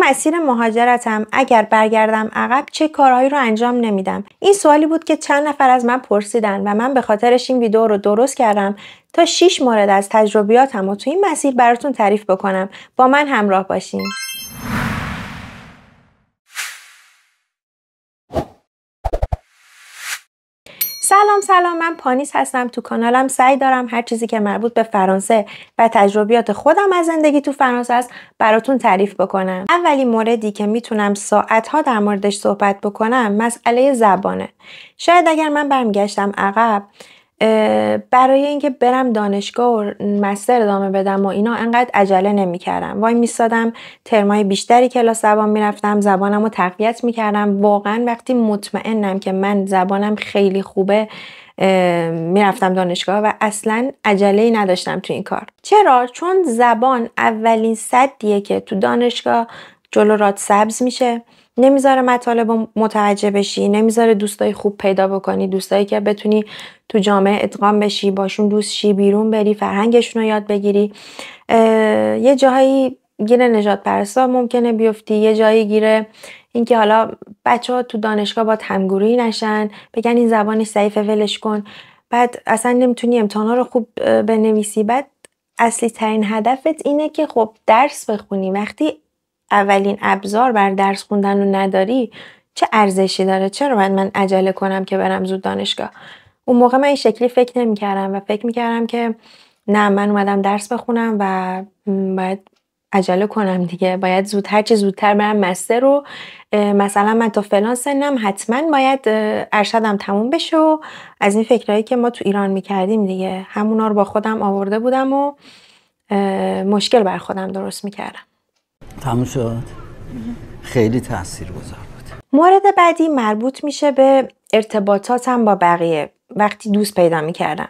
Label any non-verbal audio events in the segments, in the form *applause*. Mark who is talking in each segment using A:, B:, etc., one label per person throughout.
A: مسیر مهاجرتم اگر برگردم عقب چه کارهایی رو انجام نمیدم این سوالی بود که چند نفر از من پرسیدن و من به خاطرش این ویدیو رو درست کردم تا 6 مورد از تجربیاتم و تو این مسیر براتون تعریف بکنم با من همراه باشین سلام سلام من پانیس هستم تو کانالم سعی دارم هر چیزی که مربوط به فرانسه و تجربیات خودم از زندگی تو فرانسه است براتون تعریف بکنم اولی موردی که میتونم ساعتها در موردش صحبت بکنم مسئله زبانه شاید اگر من برمیگشتم عقب برای اینکه برم دانشگاه و مستر ادامه بدم و اینا انقدر عجله نمیکردم وای میستادم ترمای بیشتری کلاس زبان میرفتم زبانم رو تقویت میکردم واقعا وقتی مطمئنم که من زبانم خیلی خوبه میرفتم دانشگاه و اصلا عجله ای نداشتم تو این کار چرا چون زبان اولین صدیه که تو دانشگاه جلو رات سبز میشه نمیذاره مطالب متوجه بشی نمیذاره دوستای خوب پیدا بکنی دوستایی که بتونی تو جامعه ادغام بشی باشون دوست شی بیرون بری فرهنگشون رو یاد بگیری یه جاهایی گیر نجات پرسا ممکنه بیفتی یه جایی گیره اینکه حالا بچه ها تو دانشگاه با تمگوری نشن بگن این زبانش ضعیفه ولش کن بعد اصلا نمیتونی امتحانها رو خوب بنویسی بعد اصلی ترین هدفت اینه که خب درس بخونی وقتی اولین ابزار بر درس خوندن رو نداری چه ارزشی داره چرا باید من عجله کنم که برم زود دانشگاه اون موقع من این شکلی فکر کردم و فکر می کردم که نه من اومدم درس بخونم و باید عجله کنم دیگه باید زود زودتر برم مستر رو مثلا من تا فلان سنم حتما باید ارشدم تموم بشه و از این فکرهایی که ما تو ایران کردیم دیگه همونا رو با خودم آورده بودم و مشکل بر خودم درست میکردم تموم شد خیلی تاثیر گذار بود مورد بعدی مربوط میشه به ارتباطاتم با بقیه وقتی دوست پیدا میکردم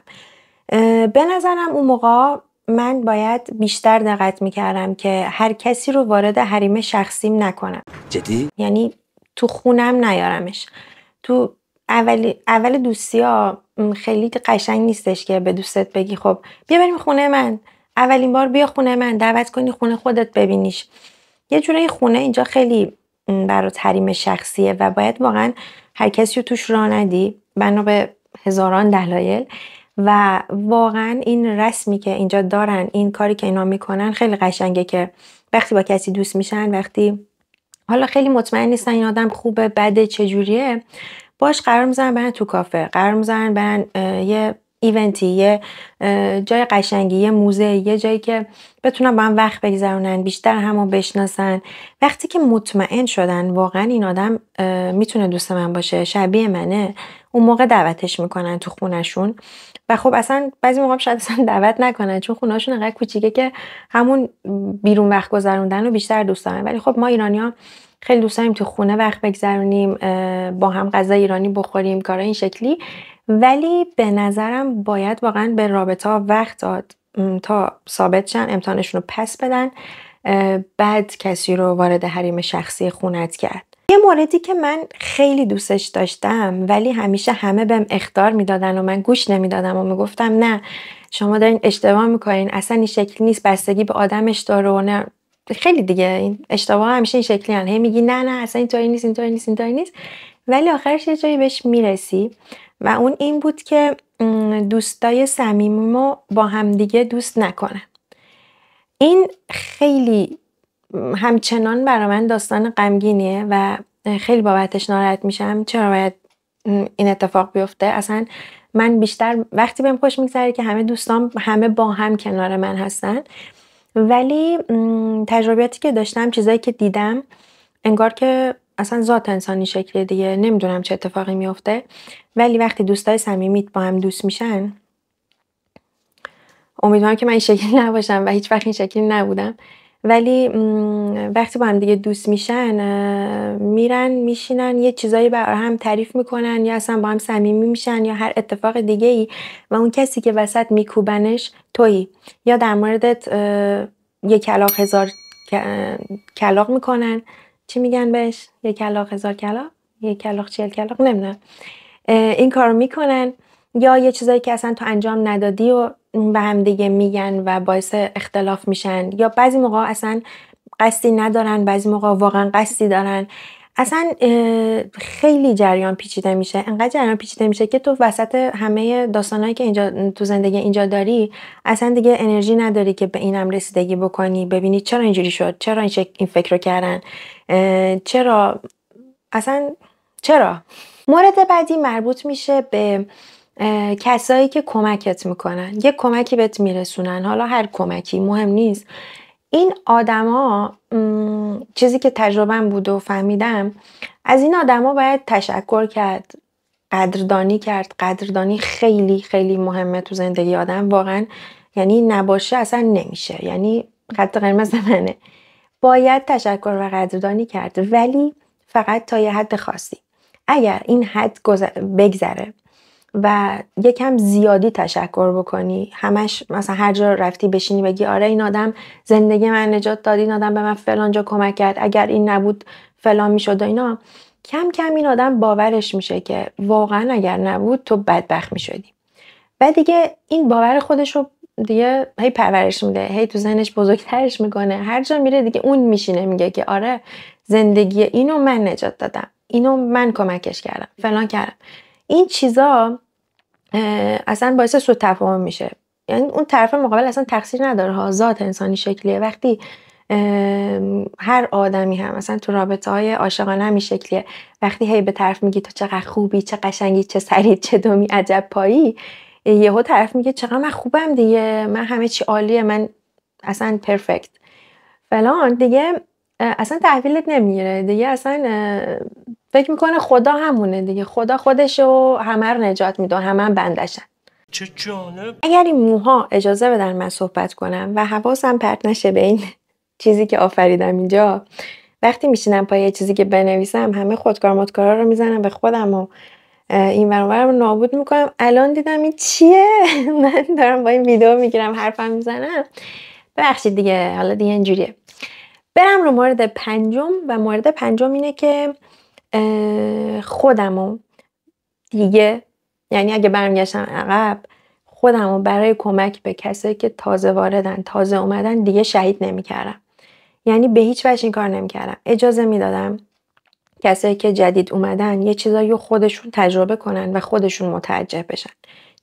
A: به نظرم اون موقع من باید بیشتر دقت میکردم که هر کسی رو وارد حریم شخصیم نکنم جدی؟ یعنی تو خونم نیارمش تو اول, اول دوستی ها خیلی قشنگ نیستش که به دوستت بگی خب بیا بریم خونه من اولین بار بیا خونه من دعوت کنی خونه خودت ببینیش یه جورایی خونه اینجا خیلی برات تریم شخصیه و باید واقعا هر کسی رو توش را ندی بنا به هزاران دلایل و واقعا این رسمی که اینجا دارن این کاری که اینا میکنن خیلی قشنگه که وقتی با کسی دوست میشن وقتی حالا خیلی مطمئن نیستن این آدم خوبه بده چجوریه باش قرار میزنن برن تو کافه قرار میزنن برن یه ایونتی یه جای قشنگی یه موزه یه جایی که بتونن با هم وقت بگذرونن بیشتر همو بشناسن وقتی که مطمئن شدن واقعا این آدم میتونه دوست من باشه شبیه منه اون موقع دعوتش میکنن تو خونشون و خب اصلا بعضی موقع شاید اصلا دعوت نکنن چون خونهشون انقدر کوچیکه که همون بیرون وقت گذروندن رو بیشتر دوست دارن ولی خب ما ها خیلی دوست داریم تو خونه وقت بگذرونیم با هم غذا ایرانی بخوریم کارا این شکلی ولی به نظرم باید واقعا به رابطه وقت داد تا ثابت شن امتحانشون رو پس بدن بعد کسی رو وارد حریم شخصی خونت کرد یه موردی که من خیلی دوستش داشتم ولی همیشه همه بهم اختار میدادن و من گوش نمیدادم و میگفتم نه شما دارین اشتباه میکنین اصلا این شکلی نیست بستگی به آدمش داره و خیلی دیگه این اشتباه همیشه این شکلی هن. هی میگی نه نه اصلا اینطوری نیست اینطوری نیست نیست ولی آخرش یه جایی بهش میرسی و اون این بود که دوستای صمیمیمو با همدیگه دوست نکنه. این خیلی همچنان برا من داستان غمگینیه و خیلی بابتش ناراحت میشم چرا باید این اتفاق بیفته اصلا من بیشتر وقتی بهم خوش میگذره که همه دوستان همه با هم کنار من هستن ولی تجربیاتی که داشتم چیزایی که دیدم انگار که اصلا ذات انسانی شکل دیگه نمیدونم چه اتفاقی میفته ولی وقتی دوستای صمیمیت با هم دوست میشن امیدوارم که من این شکلی نباشم و هیچ وقت این شکلی نبودم ولی وقتی با هم دیگه دوست میشن میرن میشینن یه چیزایی برای هم تعریف میکنن یا اصلا با هم صمیمی میشن یا هر اتفاق دیگه ای و اون کسی که وسط میکوبنش تویی یا در موردت یه کلاق هزار کلاق میکنن چی میگن بهش یک کلاق هزار کلاق یک کلاق چیل کلاق نمیدونم این کار میکنن یا یه چیزایی که اصلا تو انجام ندادی و به هم دیگه میگن و باعث اختلاف میشن یا بعضی موقع اصلا قصدی ندارن بعضی موقع واقعا قصدی دارن اصلا خیلی جریان پیچیده میشه انقدر جریان پیچیده میشه که تو وسط همه داستانهایی که اینجا تو زندگی اینجا داری اصلا دیگه انرژی نداری که به اینم رسیدگی بکنی ببینی چرا اینجوری شد چرا این, این فکر رو کردن چرا اصلا چرا مورد بعدی مربوط میشه به کسایی که کمکت میکنن یه کمکی بهت میرسونن حالا هر کمکی مهم نیست این آدما چیزی که تجربهم بود و فهمیدم از این آدما باید تشکر کرد قدردانی کرد قدردانی خیلی خیلی مهمه تو زندگی آدم واقعا یعنی نباشه اصلا نمیشه یعنی خط قرمز منه باید تشکر و قدردانی کرد ولی فقط تا یه حد خاصی اگر این حد بگذره و یکم زیادی تشکر بکنی همش مثلا هر جا رفتی بشینی بگی آره این آدم زندگی من نجات داد این آدم به من فلان جا کمک کرد اگر این نبود فلان میشد و اینا کم کم این آدم باورش میشه که واقعا اگر نبود تو بدبخت میشدی و دیگه این باور خودش رو دیگه هی پرورش میده هی تو ذهنش بزرگترش میکنه هر جا میره دیگه اون میشینه میگه که آره زندگی اینو من نجات دادم اینو من کمکش کردم فلان کردم این چیزا اصلا باعث سو تفاهم میشه یعنی اون طرف مقابل اصلا تقصیر نداره ها ذات انسانی شکلیه وقتی هر آدمی هم مثلا تو رابطه های عاشقانه همی شکلیه وقتی هی به طرف میگی تو چقدر خوبی چه قشنگی چه سری چه دومی عجب پایی یهو طرف میگه چقدر من خوبم دیگه من همه چی عالیه من اصلا پرفکت فلان دیگه اصلا تحویلت نمیگیره دیگه اصلا فکر میکنه خدا همونه دیگه خدا خودش و همه رو نجات میده همه هم بندشن چه اگر این موها اجازه بدن من صحبت کنم و حواسم پرت نشه به این چیزی که آفریدم اینجا وقتی میشینم پای چیزی که بنویسم همه خودکار مدکارا رو میزنم به خودم و این رو نابود میکنم الان دیدم این چیه *laughs* من دارم با این ویدیو میگیرم حرفم میزنم ببخشید دیگه حالا دیگه اینجوریه برم رو مورد پنجم و مورد پنجم اینه که خودمو دیگه یعنی اگه برمیگشتم عقب خودمو برای کمک به کسایی که تازه واردن تازه اومدن دیگه شهید نمیکردم یعنی به هیچ وجه این کار نمیکردم اجازه میدادم کسایی که جدید اومدن یه چیزایی رو خودشون تجربه کنن و خودشون متعجب بشن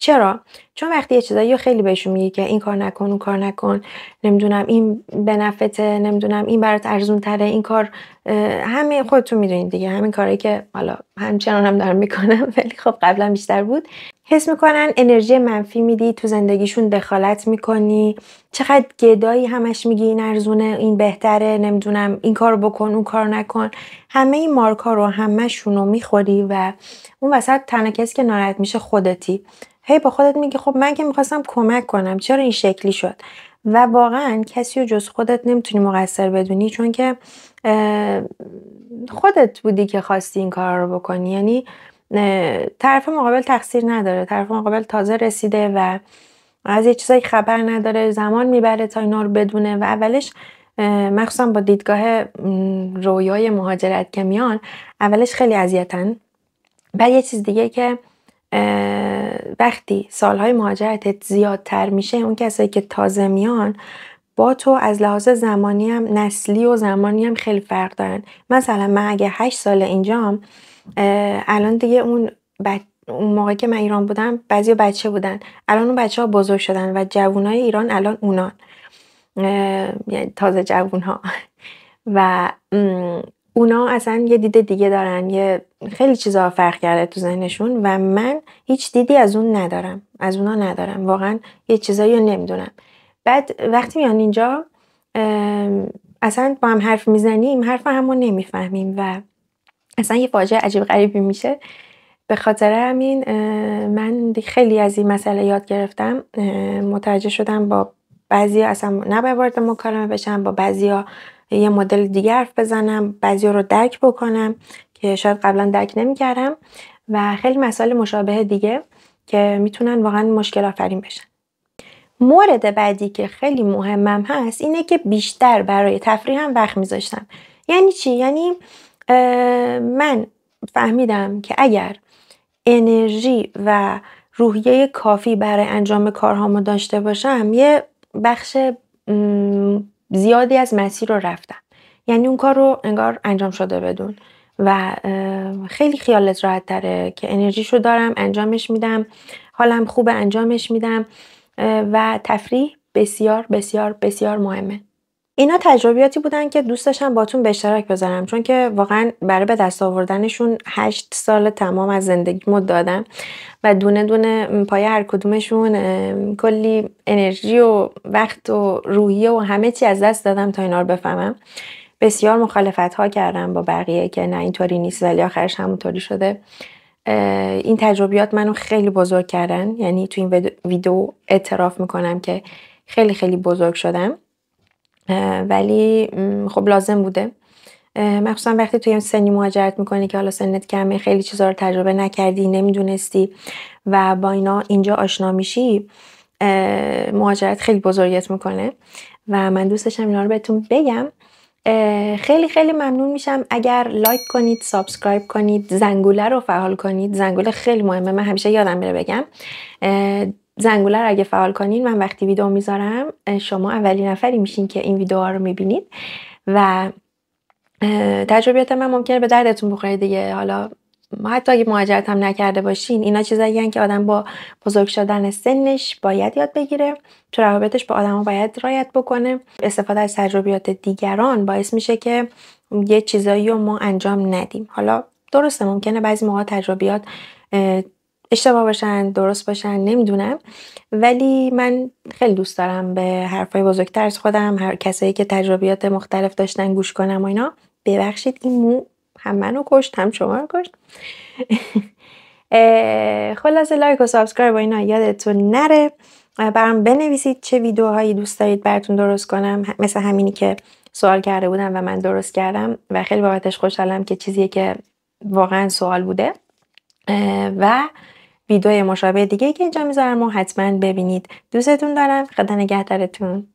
A: چرا چون وقتی یه چیزایی رو خیلی بهشون میگی که این کار نکن اون کار نکن نمیدونم این به نفته نمیدونم این برات ارزون تره این کار همه خودتون میدونید دیگه همین کاری که حالا همچنان هم دارم میکنم *laughs* ولی خب قبلا بیشتر بود حس میکنن انرژی منفی میدی تو زندگیشون دخالت میکنی چقدر گدایی همش میگی این ارزونه این بهتره نمیدونم این کارو بکن اون کار نکن همه این مارکا رو همشون میخوری و اون وسط تنها که ناراحت میشه خودتی هی با خودت میگی خب من که میخواستم کمک کنم چرا این شکلی شد و واقعا کسی رو جز خودت نمیتونی مقصر بدونی چون که خودت بودی که خواستی این کار رو بکنی یعنی طرف مقابل تقصیر نداره طرف مقابل تازه رسیده و از یه چیزایی خبر نداره زمان میبره تا اینا رو بدونه و اولش مخصوصا با دیدگاه رویای مهاجرت که میان اولش خیلی اذیتن بعد یه چیز دیگه که وقتی سالهای مهاجرتت زیادتر میشه اون کسایی که تازه میان با تو از لحاظ زمانی هم نسلی و زمانی هم خیلی فرق دارن مثلا من اگه هشت سال اینجام الان دیگه اون اون موقع که من ایران بودم بعضی بچه بودن الان اون بچه ها بزرگ شدن و های ایران الان اونان یعنی تازه جوون ها *laughs* و اونا اصلا یه دید دیگه دارن یه خیلی چیزا فرق کرده تو ذهنشون و من هیچ دیدی از اون ندارم از اونا ندارم واقعا یه چیزایی رو نمیدونم بعد وقتی میان اینجا اصلا با هم حرف میزنیم حرف همون نمیفهمیم و اصلا یه فاجعه عجیب غریبی میشه به خاطر همین من خیلی از این مسئله یاد گرفتم متوجه شدم با بعضی اصلا نباید وارد مکالمه بشم با بعضیا یه مدل دیگه حرف بزنم بعضی رو درک بکنم که شاید قبلا درک نمیکردم و خیلی مسائل مشابه دیگه که میتونن واقعا مشکل آفرین بشن مورد بعدی که خیلی مهمم هست اینه که بیشتر برای تفریح هم وقت میذاشتم یعنی چی یعنی من فهمیدم که اگر انرژی و روحیه کافی برای انجام کارهامو داشته باشم یه بخش زیادی از مسیر رو رفتم یعنی اون کار رو انگار انجام شده بدون و خیلی خیالت راحت تره که رو دارم انجامش میدم حالم خوب انجامش میدم و تفریح بسیار بسیار بسیار مهمه اینا تجربیاتی بودن که دوست داشتم باتون به اشتراک بذارم چون که واقعا برای به دست آوردنشون هشت سال تمام از زندگیمو دادم و دونه دونه پای هر کدومشون کلی انرژی و وقت و روحیه و همه چی از دست دادم تا اینا رو بفهمم بسیار مخالفت ها کردم با بقیه که نه اینطوری نیست ولی آخرش همونطوری شده این تجربیات منو خیلی بزرگ کردن یعنی تو این ویدیو اعتراف میکنم که خیلی خیلی بزرگ شدم ولی خب لازم بوده مخصوصا وقتی توی سنی مهاجرت میکنی که حالا سنت کمه خیلی چیزا رو تجربه نکردی نمیدونستی و با اینا اینجا آشنا میشی مهاجرت خیلی بزرگیت میکنه و من دوستشم داشتم اینا رو بهتون بگم خیلی خیلی ممنون میشم اگر لایک کنید سابسکرایب کنید زنگوله رو فعال کنید زنگوله خیلی مهمه من همیشه یادم میره بگم زنگوله رو اگه فعال کنین من وقتی ویدیو میذارم شما اولین نفری میشین که این ویدیوها رو میبینید و تجربیات من ممکنه به دردتون بخوره دیگه حالا حتی اگه مهاجرت هم نکرده باشین اینا چیزایی که آدم با بزرگ شدن سنش باید یاد بگیره تو روابطش با آدما باید رایت بکنه استفاده از تجربیات دیگران باعث میشه که یه چیزایی رو ما انجام ندیم حالا درسته ممکنه بعضی موقع تجربیات اشتباه باشن درست باشن نمیدونم ولی من خیلی دوست دارم به حرفای بزرگتر از خودم هر کسایی که تجربیات مختلف داشتن گوش کنم و اینا ببخشید این مو هم منو کشت هم شما رو کشت *laughs* خلاصه لایک و سابسکرایب و اینا یادتون نره برام بنویسید چه ویدیوهایی دوست دارید براتون درست کنم مثل همینی که سوال کرده بودم و من درست کردم و خیلی بابتش خوشحالم که چیزیه که واقعا سوال بوده و ویدیو مشابه دیگه که اینجا میذارم و حتما ببینید دوستتون دارم خدا نگهدارتون